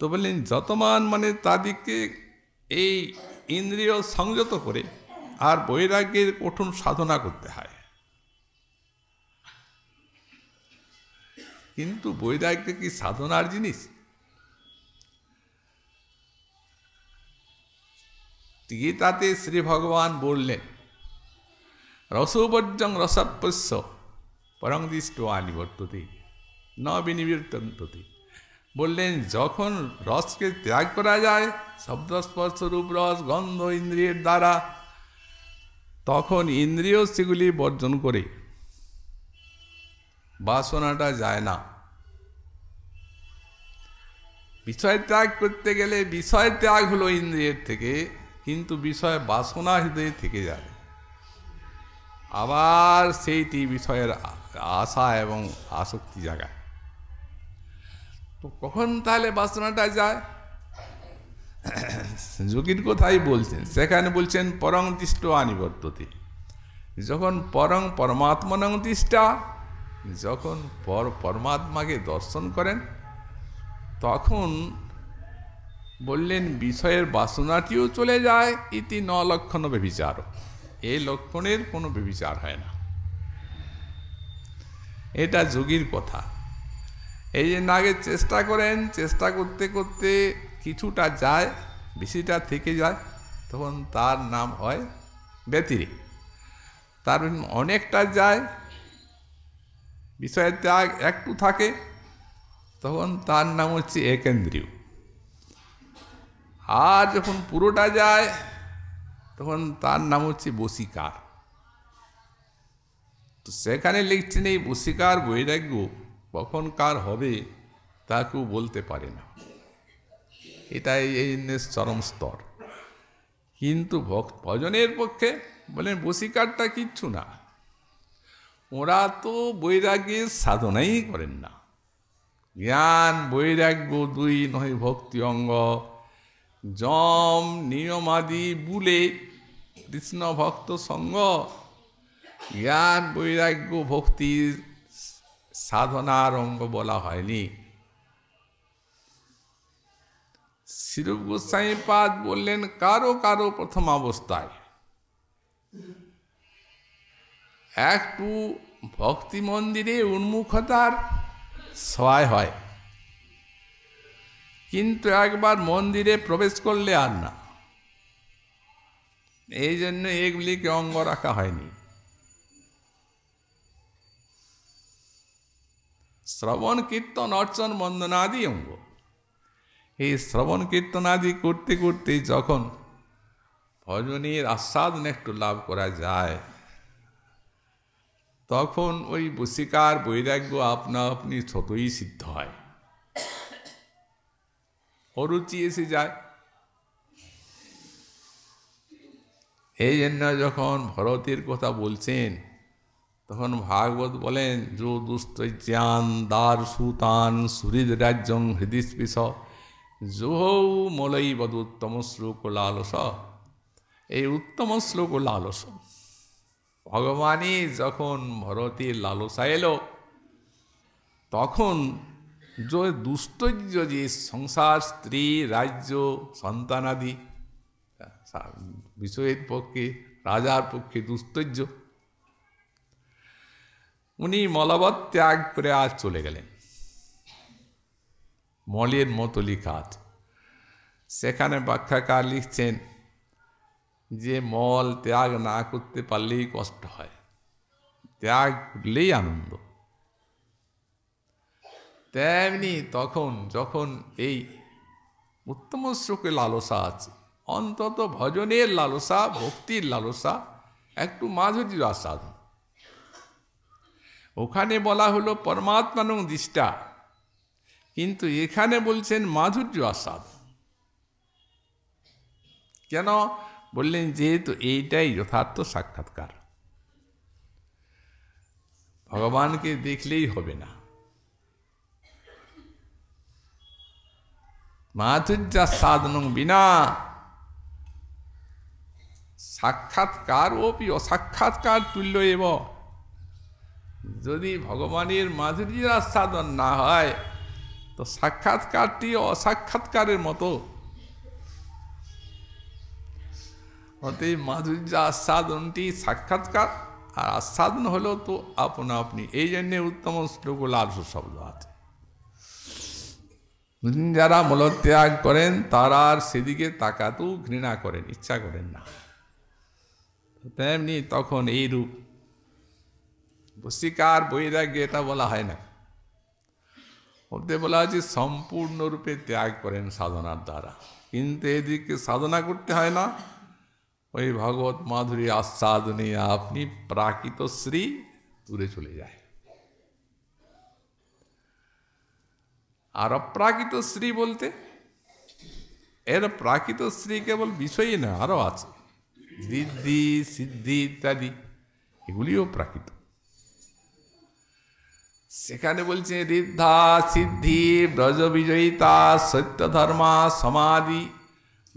S1: তো বললেন যতমান মানে তাদেরকে এই ইন্দ্রিয় সংযত করে আর বৈরাগ্যের কঠোর সাধনা করতে হয় কিন্তু বৈরাগ্য কি সাধনার জিনিস গীতাতে শ্রী ভগবান বললেন রসবর্জং রসপস্য পরং দৃষ্ট আনিবর্ততে নবিনিবর্তন্ততে বললেন যখন রসকে ত্যাগ করা যায় শব্দস্পর্শ রূপ রস গন্ধ ইন্দ্রিয়ের দ্বারা তখন ইন্দ্রিয় সেগুলি বর্জন করে বাসনাটা যায় না বিষয় ত্যাগ করতে গেলে বিষয় ত্যাগ হলো ইন্দ্রিয়ের থেকে কিন্তু বিষয় বাসনা হৃদয়ে থেকে যায় আবার সেইটি বিষয়ের আশা এবং আসক্তি জাগায় তো কখন তাহলে বাসনাটা যায় যোগীর কথাই বলছেন সেখানে বলছেন পরং দৃষ্ট আনিবর্ততে যখন পরং পরমাত্মনং দৃষ্টা যখন পর পরমাত্মাকে দর্শন করেন তখন বললেন বিষয়ের বাসনাটিও চলে যায় ইতি ন লক্ষণ ব্যবিচার এই লক্ষণের কোনো ব্যবিচার হয় না এটা যোগীর কথা এই যে আগে চেষ্টা করেন চেষ্টা করতে করতে কিছুটা যায় বেশিটা থেকে যায় তখন তার নাম হয় ব্যতিরে তার অনেকটা যায় বিষয়ের ত্যাগ একটু থাকে তখন তার নাম হচ্ছে একেন্দ্রীয় আর যখন পুরোটা যায় তখন তার নাম হচ্ছে বসিকার তো সেখানে লিখছেন এই বসিকার বৈরাগ্য কখন কার হবে তা কেউ বলতে পারে না এটাই এই চরম স্তর কিন্তু ভক্ত ভজনের পক্ষে বলেন বসিকারটা কিচ্ছু না ওরা তো বৈরাগ্যের সাধনাই করেন না জ্ঞান বৈরাগ্য দুই নয় ভক্তি অঙ্গ জম নিয়মাদি বুলে কৃষ্ণ ভক্ত সঙ্গ জ্ঞান বৈরাগ্য ভক্তির সাধনার অঙ্গ বলা হয়নি শিরুপ গোস্বাই পাদ বললেন কারো কারো প্রথম অবস্থায় একটু ভক্তি মন্দিরে উন্মুখতার সহায় হয় কিন্তু একবার মন্দিরে প্রবেশ করলে আর না এই জন্য এগুলিকে অঙ্গ রাখা হয়নি শ্রবণ কীর্তন অর্চন বন্দনাদি অঙ্গ এই শ্রবণ কীর্তনাদি করতে করতে যখন ভজনের আস্বাদ একটু লাভ করা যায় তখন ওই বসিকার বৈরাগ্য আপনা আপনি ছোটই সিদ্ধ হয় অরুচি এসে যায় এই জন্য যখন ভরতের কথা বলছেন তখন ভাগবত বলেন যো দুস্তৈত্যান দার সুতান সুহৃদ রাজ্যং হৃদিস্পিস মলই বদ উত্তম শ্লোক লালস এই উত্তম শ্লোক লালস ভগবানই যখন ভরতীর লালসা এলো তখন যে দুস্তৈর্য যে সংসার স্ত্রী রাজ্য সন্তানাদি বিষয়ের পক্ষে রাজার পক্ষে দুস্তৈর্য উনি মলাবত ত্যাগ করে আজ চলে গেলেন মলের মতো লিখা আছে সেখানে ব্যাখ্যাকার লিখছেন যে মল ত্যাগ না করতে পারলেই কষ্ট হয় ত্যাগ করলেই আনন্দ তেমনি তখন যখন এই উত্তম শোকের লালসা আছে অন্তত ভজনের লালসা ভক্তির লালসা একটু মাঝুরির আসাধন ওখানে বলা হলো পরমাত্মানং দিষ্টা কিন্তু এখানে বলছেন মাধুর্য আসাদ কেন বললেন যেহেতু এইটাই যথার্থ সাক্ষাৎকার ভগবানকে দেখলেই হবে না মাধুর্যার সাধন বিনা সাক্ষাৎকার ওপি অসাক্ষাৎকার তুল্য এব যদি ভগবানের মাধুরীর আস্বাদন না হয় তো সাক্ষাৎকারটি অসাক্ষাৎকারের মতো অতএব মাধুর্য আস্বাদনটি সাক্ষাৎকার আর আস্বাদন হলো তো আপন আপনি এই জন্যে উত্তম শ্লোক লাভ শব্দ আছে যারা মলত্যাগ করেন তারা আর সেদিকে তাকাতেও ঘৃণা করেন ইচ্ছা করেন না তেমনি তখন এই রূপ শিকার বৈরাগ্য এটা বলা হয় না ওতে বলা হয়েছে সম্পূর্ণরূপে ত্যাগ করেন সাধনার দ্বারা কিন্তু এদিকে সাধনা করতে হয় না ওই ভগবত মাধুরী আস্বাদনে আপনি প্রাকৃত শ্রী দূরে চলে যায় আর অপ্রাকৃত শ্রী বলতে এর প্রাকৃত শ্রী কেবল বিষয়ই না আরও আছে দিদ্ধি সিদ্ধি ইত্যাদি এগুলিও প্রাকৃত সেখানে বলছে ঋদ্ধা সিদ্ধি ব্রজবিজয়িতা সত্যধর্মা সমাধি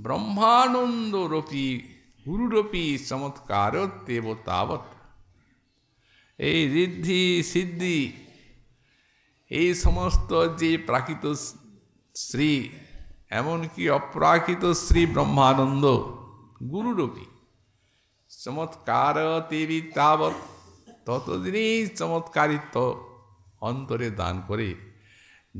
S1: ব্রহ্মানন্দরপি গুরুরপি চমৎকার তেব তাবৎ এই ঋদ্ধি সিদ্ধি এই সমস্ত যে প্রাকৃত শ্রী এমনকি অপ্রাকৃত শ্রী ব্রহ্মানন্দ গুরুরূপী চমৎকার দেবী তাবৎ ততদিনই চমৎকারিত্ব অন্তরে দান করে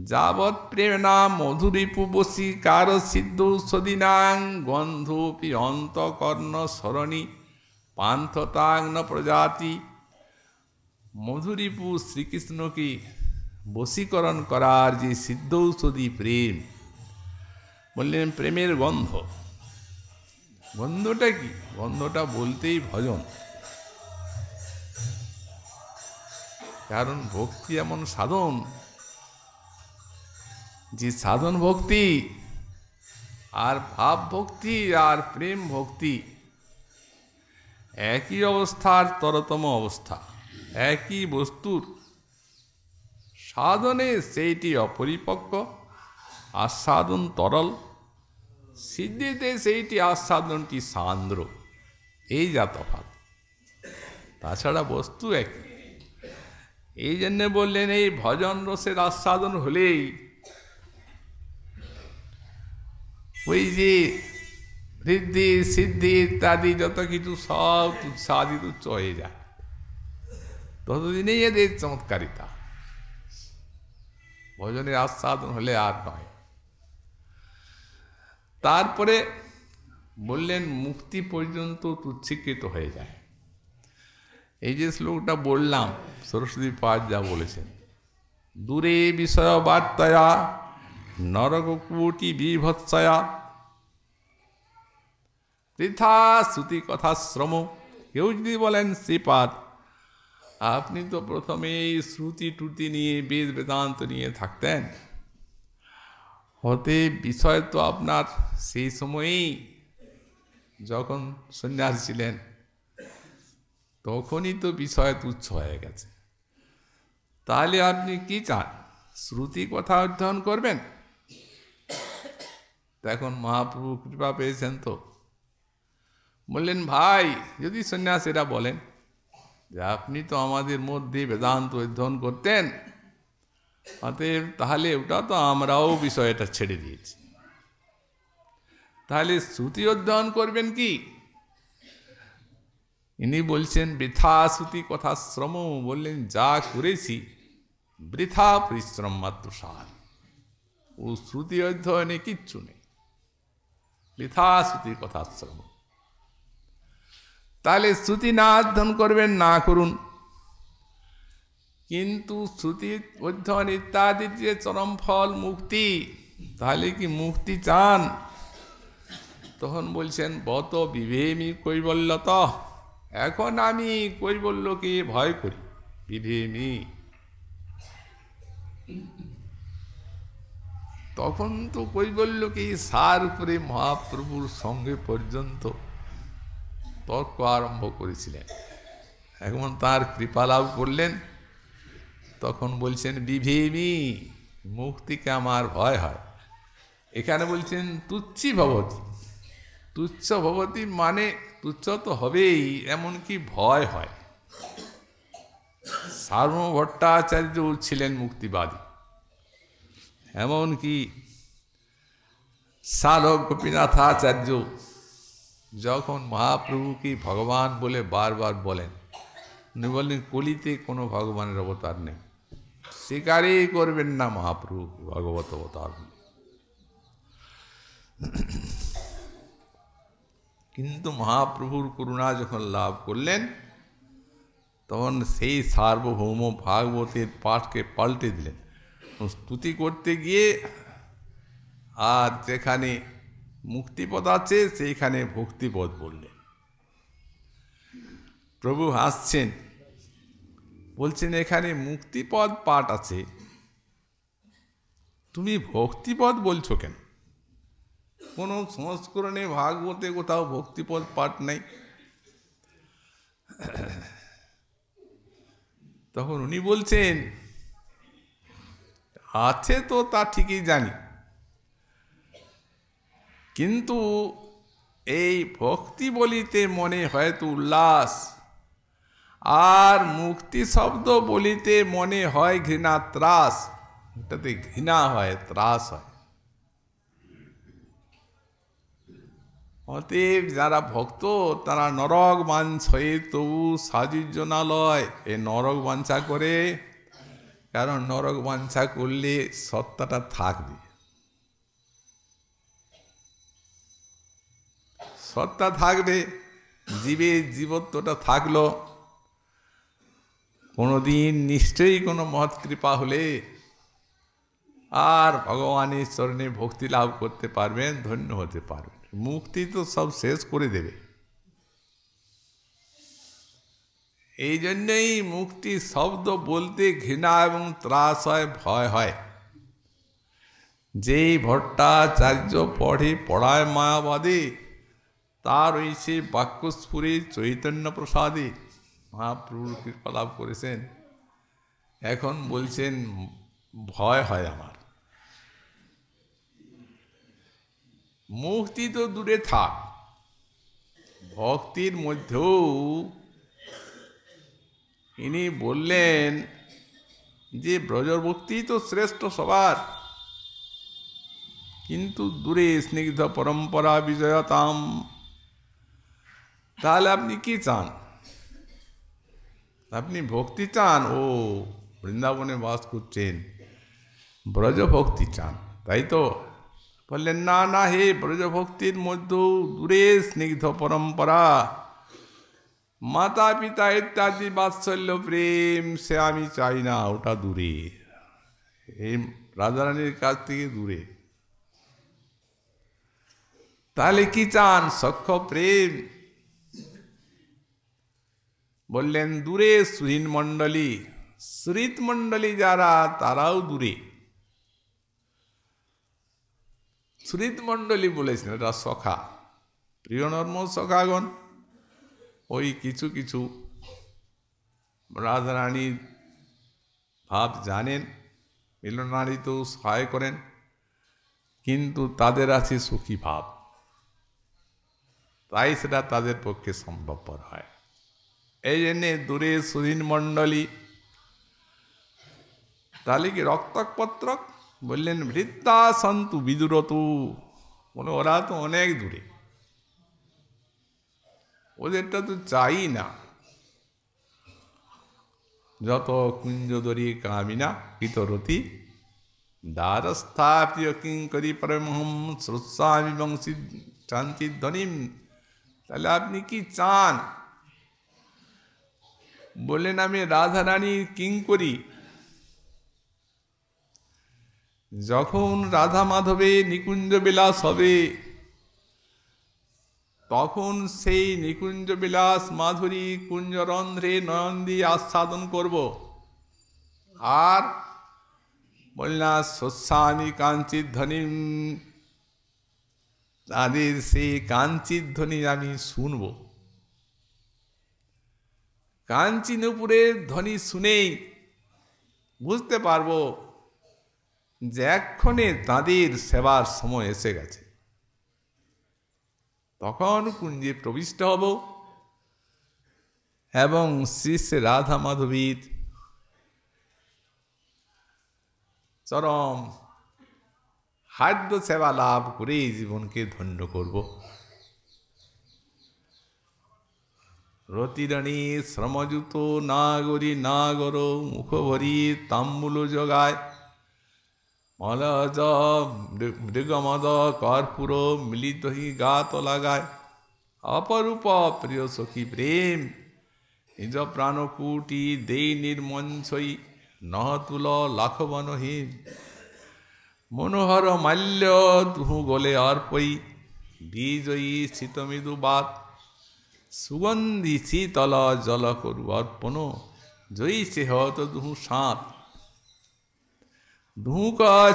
S1: যাবৎ প্রেরণা মধুরী পুবসী কার সিদ্ধ সদিনাং গন্ধপি অন্তকর্ণ সরণী পান্থতাগ্ন প্রজাতি মধুরীপু শ্রীকৃষ্ণকে বশীকরণ করার যে সিদ্ধ ঔষধি প্রেম বললেন প্রেমের গন্ধ গন্ধটা কি গন্ধটা বলতেই ভজন কারণ ভক্তি এমন সাধন যে সাধন ভক্তি আর ভাব ভক্তি আর প্রেম ভক্তি একই অবস্থার তরতম অবস্থা একই বস্তুর সাধনে সেইটি অপরিপক্ক আস্বাদন তরল সিদ্ধিতে সেইটি আস্বাদনটি সান্দ্র এই যা তফাত তাছাড়া বস্তু একই এই জন্যে বললেন এই ভজন রসের আস্বাদন হলেই ওই যে ঋদ্ধি সিদ্ধি ইত্যাদি যত কিছু সব উৎসাদিত উচ্চ হয়ে যায় ততদিনেই এদের চমৎকারিতা ভজনের আস্বাদন হলে আর নয় তারপরে বললেন মুক্তি পর্যন্ত তুচ্ছিকৃত হয়ে যায় এই যে শ্লোকটা বললাম সরস্বতী পাঠ যা বলেছেন দূরে বিষয় বার্তায়া কুটি বিভৎসায়া তৃথা শ্রুতি কথা শ্রম কেউ যদি বলেন শ্রীপাদ আপনি তো প্রথমে এই শ্রুতি টুতি নিয়ে বেদ বেদান্ত নিয়ে থাকতেন হতে বিষয় তো আপনার সেই সময়েই যখন সন্ন্যাস ছিলেন তখনই তো বিষয় তুচ্ছ হয়ে গেছে তাহলে আপনি কি চান শ্রুতি কথা অধ্যয়ন করবেন এখন মহাপ্রভু কৃপা পেয়েছেন তো বললেন ভাই যদি সন্ন্যাসীরা বলেন যে আপনি তো আমাদের মধ্যে বেদান্ত অধ্যয়ন করতেন অতএব তাহলে ওটা তো আমরাও বিষয়টা ছেড়ে দিয়েছি তাহলে শ্রুতি অধ্যয়ন করবেন কি ইনি বলছেন বৃথাশ্রুতি কথা শ্রম বললেন যা করেছি বৃথা পরিশ্রম মাত্র সার ও শ্রুতি অধ্যয়নে কিচ্ছু নেই বৃথা শ্রুতির কথা শ্রম তাহলে শ্রুতি না অধ্যয়ন করবেন না করুন কিন্তু শ্রুতি অধ্যয়ন ইত্যাদির যে চরম ফল মুক্তি তাহলে কি মুক্তি চান তখন বলছেন বত বিভেমী কৈবল্যত এখন আমি কৈবল্যকে ভয় করি বিধেমি তখন তো কৈবল্যকে সার করে মহাপ্রভুর সঙ্গে পর্যন্ত তর্ক আরম্ভ করেছিলেন এখন তার কৃপা লাভ করলেন তখন বলছেন বিভেমি মুক্তিকে আমার ভয় হয় এখানে বলছেন তুচ্ছি ভবতী তুচ্ছ ভবতী মানে তুচ্ছ তো হবেই এমনকি ভয় হয় সার্ম ভট্টাচার্য ছিলেন মুক্তিবাদী এমনকি সাধক গোপীনাথাচার্য যখন মহাপ্রভুকে ভগবান বলে বারবার বলেন উনি বললেন কলিতে কোনো ভগবানের অবতার নেই স্বীকারই করবেন না মহাপ্রভু ভগবত অবতার কিন্তু মহাপ্রভুর করুণা যখন লাভ করলেন তখন সেই সার্বভৌম ভাগবতের পাঠকে পাল্টে দিলেন স্তুতি করতে গিয়ে আর যেখানে মুক্তিপদ আছে সেইখানে ভক্তিপদ বললেন প্রভু হাসছেন বলছেন এখানে মুক্তিপদ পাঠ আছে তুমি ভক্তিপদ বলছো কেন কোনো সংস্করণে ভাগবতে কোথাও ভক্তিপদ পাঠ নেই তখন উনি বলছেন আছে তো তা ঠিকই জানি কিন্তু এই ভক্তি বলিতে মনে হয়তো উল্লাস আর মুক্তি শব্দ বলিতে মনে হয় ঘৃণা ত্রাস ওটাতে ঘৃণা হয় ত্রাস হয় অতএব যারা ভক্ত তারা নরক বাঞ্ছয়ে তবু সাজুর্য না লয় এ নরক বাঞ্ছা করে কারণ নরক বাঞ্ছা করলে সত্তাটা থাকবে সত্তা থাকবে জীবের জীবত্বটা থাকলো কোনোদিন নিশ্চয়ই কোনো মহৎ কৃপা হলে আর ভগবানের চরণে ভক্তি লাভ করতে পারবেন ধন্য হতে পারবেন মুক্তি তো সব শেষ করে দেবে এই জন্যই মুক্তি শব্দ বলতে ঘৃণা এবং ত্রাস হয় ভয় হয় যেই ভট্টাচার্য পড়ে পড়ায় মায়াবাদী তার ওই সে বাক্যস্ফুরী চৈতন্য প্রসাদী মহাপ্রভুর কৃপালাভ করেছেন এখন বলছেন ভয় হয় আমার মুক্তি তো দূরে থাক ভক্তির মধ্যেও ইনি বললেন যে ব্রজভক্তি তো শ্রেষ্ঠ সবার কিন্তু দূরে স্নিগ্ধ পরম্পরা বিজয়তাম তাহলে আপনি কি চান আপনি ভক্তি চান ও বৃন্দাবনে বাস করছেন ব্রজভক্তি চান তাই তো বললেন না না হে ব্রজভক্তির মধ্যেও দূরে স্নিগ্ধ পরম্পরা মাতা পিতা ইত্যাদি বাৎসল্য প্রেম সে আমি চাই না ওটা দূরে এই রাজারানীর কাছ থেকে দূরে তাহলে কি চান সক্ষ প্রেম বললেন দূরে সুহীন মণ্ডলী শ্রিত মণ্ডলী যারা তারাও দূরে শ্রীতমণ্ডলী বলেছেন এটা সখা প্রিয়নর্ম সখাগণ ওই কিছু কিছু রাজরানীর ভাব জানেন মিলনারী তো সহায় করেন কিন্তু তাদের আছে সুখী ভাব তাই সেটা তাদের পক্ষে সম্ভবপর হয় এই জন্যে দূরে সুধীন মণ্ডলী তাহলে কি রক্তক পত্রক বললেন ভৃত্তা সন্তু বিদুরত বলে ওরা তো অনেক দূরে ওদেরটা তো চাই না যত কুঞ্জদরী কামিনা কৃতরতি দ্বারস্থাপিত কিং করি পরমহম শ্রুৎসামি বংশী শান্তি ধ্বনি তাহলে আপনি কি চান বললেন আমি রাধারানীর কিং করি যখন রাধা মাধবে নিকুঞ্জ বিলাস হবে তখন সেই নিকুঞ্জ বিলাস মাধুরী কুঞ্জরন্ধ্রে নয়ন দিয়ে আস্বাদন করব আর বললাম শস্যানি কাঞ্চিত ধ্বনি তাদের সেই কাঞ্চিত ধ্বনি আমি শুনব কাঞ্চিনুপুরের ধ্বনি শুনেই বুঝতে পারবো যে এক্ষণে তাঁদের সেবার সময় এসে গেছে তখন কুঞ্জে প্রবিষ্ট হব এবং শ্রী রাধা মাধবীর চরম হাদ্য সেবা লাভ করে জীবনকে ধন্য করব রতিরণী শ্রমযুত নাগরী নাগর মুখভরি তাম্বুল জগায় মলজ মৃগমদ কর্পূর মিলিত হি গাত লাগায় অপরূপ প্রিয় সখী প্রেম নিজ প্রাণকুটি দেই নির্মঞ্চই নহতুল লাখবনহীন মনোহর মাল্য তুহু গোলে অর্পই বিজয়ী শীতমৃদু বাত সুগন্ধি শীতল জল করু অর্পণ জয়ী সেহত তুহু সাঁত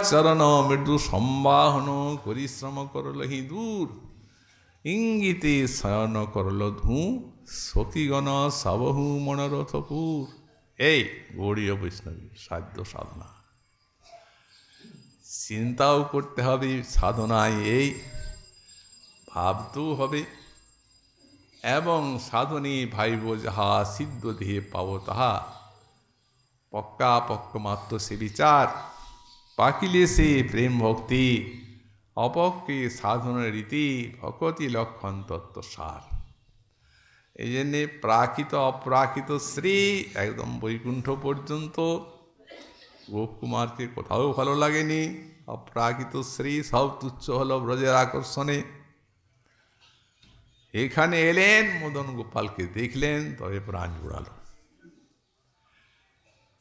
S1: চরণ মৃদু সম্বাহন পরিশ্রম করল হি দূর ইঙ্গিতে শয়ন করল ধু সতীগণ সাবহু মনোরথপুর এই গৌরীয় বৈষ্ণবী সাধ্য সাধনা চিন্তাও করতে হবে সাধনায় এই ভাবতেও হবে এবং সাধনে ভাইব যাহা সিদ্ধ দেহে পাব তাহা পক্কা পক্কমাত্র সে বিচার পাকিলে সে প্রেম ভক্তি অপক্ষে সাধনের রীতি ভকতি লক্ষণ তত্ত্ব সার এই জন্যে প্রাকৃত অপ্রাকৃত শ্রী একদম বৈকুণ্ঠ পর্যন্ত গোপকুমারকে কোথাও ভালো লাগেনি অপ্রাকৃত শ্রী সব তুচ্ছ হলো ব্রজের আকর্ষণে এখানে এলেন মদন গোপালকে দেখলেন তবে প্রাণ জুড়ালো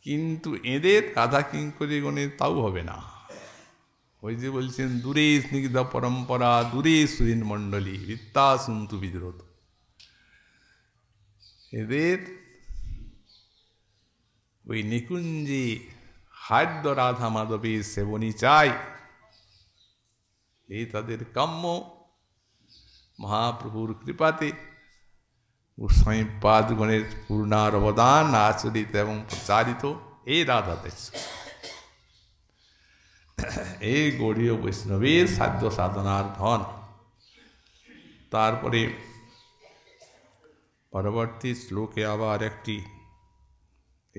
S1: কিন্তু এদের রাধা কিঙ্করি গণে তাও হবে না ওই যে বলছেন দূরে স্নিগ্ধ পরম্পরা দূরে সুদিন মণ্ডলী বৃত্তা সুন্তু বিদ্রোত এদের ওই নিকুঞ্জে হাদ্য রাধা মাধবীর সেবনী চাই এই তাদের কাম্য মহাপ্রভুর কৃপাতে গোস্বামী পাদগণের পূর্ণার অবদান আচরিত এবং প্রচারিত এই রাধা দেশ এই গৌরীয় বৈষ্ণবের সাধ্য সাধনার ধন তারপরে পরবর্তী শ্লোকে আবার একটি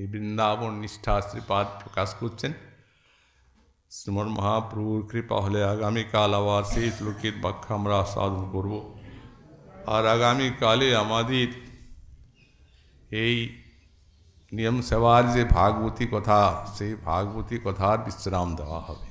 S1: এই বৃন্দাবন নিষ্ঠা শ্রীপাদ প্রকাশ করছেন শ্রীমন মহাপ্রভুর কৃপা হলে আগামীকাল আবার সেই শ্লোকের ব্যাখ্যা আমরা সাধন করবো और आगामीकाले नियम सेवार जे भागवती कथा से भागवती कथार विश्राम देवा